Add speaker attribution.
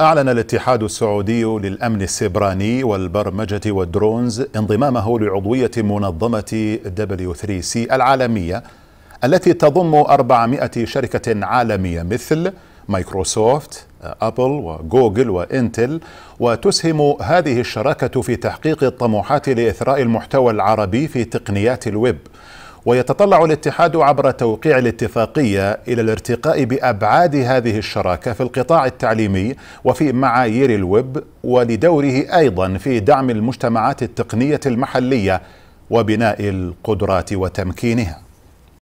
Speaker 1: أعلن الاتحاد السعودي للأمن السبراني والبرمجة والدرونز انضمامه لعضوية منظمة W3C العالمية التي تضم 400 شركة عالمية مثل مايكروسوفت أبل وجوجل وإنتل وتسهم هذه الشراكة في تحقيق الطموحات لإثراء المحتوى العربي في تقنيات الويب ويتطلع الاتحاد عبر توقيع الاتفاقيه الى الارتقاء بابعاد هذه الشراكه في القطاع التعليمي وفي معايير الويب ولدوره ايضا في دعم المجتمعات التقنيه المحليه وبناء القدرات وتمكينها